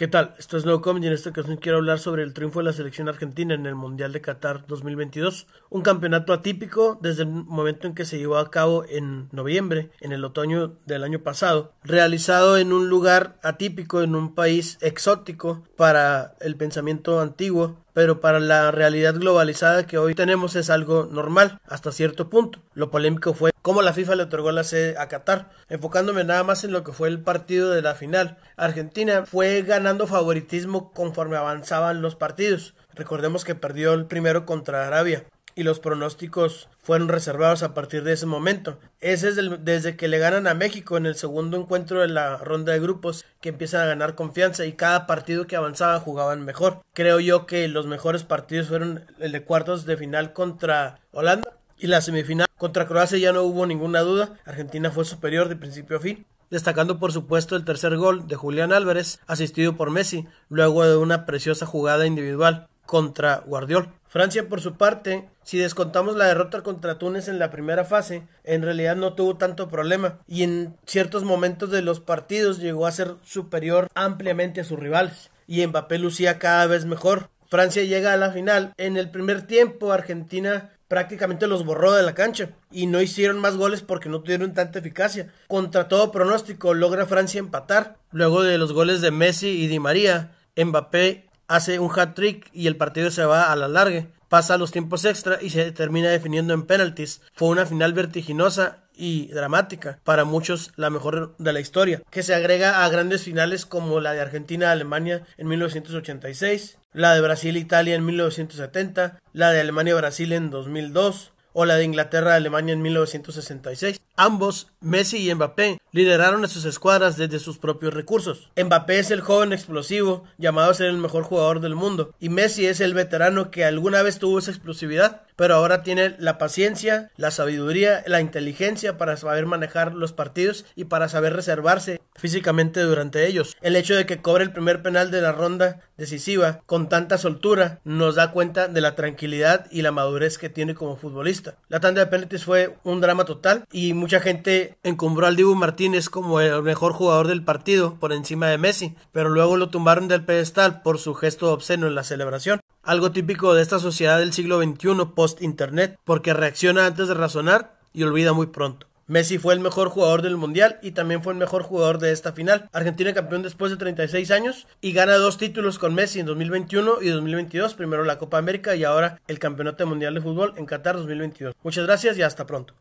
¿Qué tal? Esto es Low y en esta ocasión quiero hablar sobre el triunfo de la selección argentina en el Mundial de Qatar 2022, un campeonato atípico desde el momento en que se llevó a cabo en noviembre, en el otoño del año pasado, realizado en un lugar atípico, en un país exótico para el pensamiento antiguo, pero para la realidad globalizada que hoy tenemos es algo normal hasta cierto punto. Lo polémico fue cómo la FIFA le otorgó la sede a Qatar, enfocándome nada más en lo que fue el partido de la final. Argentina fue ganando favoritismo conforme avanzaban los partidos. Recordemos que perdió el primero contra Arabia y los pronósticos fueron reservados a partir de ese momento. Ese es desde que le ganan a México en el segundo encuentro de la ronda de grupos que empiezan a ganar confianza y cada partido que avanzaba jugaban mejor. Creo yo que los mejores partidos fueron el de cuartos de final contra Holanda y la semifinal contra Croacia ya no hubo ninguna duda. Argentina fue superior de principio a fin destacando por supuesto el tercer gol de Julián Álvarez, asistido por Messi, luego de una preciosa jugada individual contra Guardiol. Francia, por su parte, si descontamos la derrota contra Túnez en la primera fase, en realidad no tuvo tanto problema y en ciertos momentos de los partidos llegó a ser superior ampliamente a sus rivales. Y Mbappé lucía cada vez mejor. Francia llega a la final. En el primer tiempo, Argentina prácticamente los borró de la cancha y no hicieron más goles porque no tuvieron tanta eficacia. Contra todo pronóstico, logra Francia empatar. Luego de los goles de Messi y Di María, Mbappé hace un hat-trick y el partido se va a la larga. Pasa los tiempos extra y se termina definiendo en penalties. Fue una final vertiginosa y dramática, para muchos la mejor de la historia, que se agrega a grandes finales como la de Argentina-Alemania en 1986, la de Brasil-Italia en 1970, la de Alemania-Brasil en 2002 o la de Inglaterra-Alemania en 1966. Ambos, Messi y Mbappé, lideraron a sus escuadras desde sus propios recursos. Mbappé es el joven explosivo, llamado a ser el mejor jugador del mundo, y Messi es el veterano que alguna vez tuvo esa explosividad, pero ahora tiene la paciencia, la sabiduría, la inteligencia para saber manejar los partidos y para saber reservarse físicamente durante ellos. El hecho de que cobre el primer penal de la ronda decisiva con tanta soltura nos da cuenta de la tranquilidad y la madurez que tiene como futbolista. La tanda de penaltis fue un drama total y muy mucha gente encumbró al Dibu Martínez como el mejor jugador del partido por encima de Messi, pero luego lo tumbaron del pedestal por su gesto obsceno en la celebración. Algo típico de esta sociedad del siglo XXI post-internet, porque reacciona antes de razonar y olvida muy pronto. Messi fue el mejor jugador del Mundial y también fue el mejor jugador de esta final. Argentina campeón después de 36 años y gana dos títulos con Messi en 2021 y 2022. Primero la Copa América y ahora el Campeonato Mundial de Fútbol en Qatar 2022. Muchas gracias y hasta pronto.